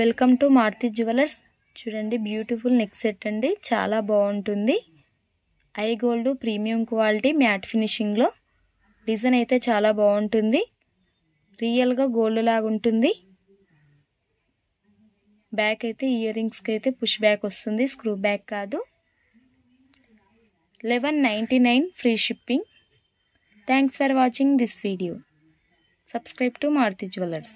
welcome to Maruti jewellers చూడండి beautiful neck set అండి చాలా బాగుంటుంది ఐ గోల్డ్ ప్రీమియం క్వాలిటీ మ్యాట్ ఫినిషింగ్లో డిజైన్ అయితే చాలా బాగుంటుంది రియల్గా గోల్డ్ లాగా ఉంటుంది బ్యాక్ అయితే ఇయర్ రింగ్స్కి అయితే పుష్ బ్యాక్ వస్తుంది స్క్రూ బ్యాక్ కాదు eleven ninety nine free shipping thanks for watching this video subscribe to Maruti jewellers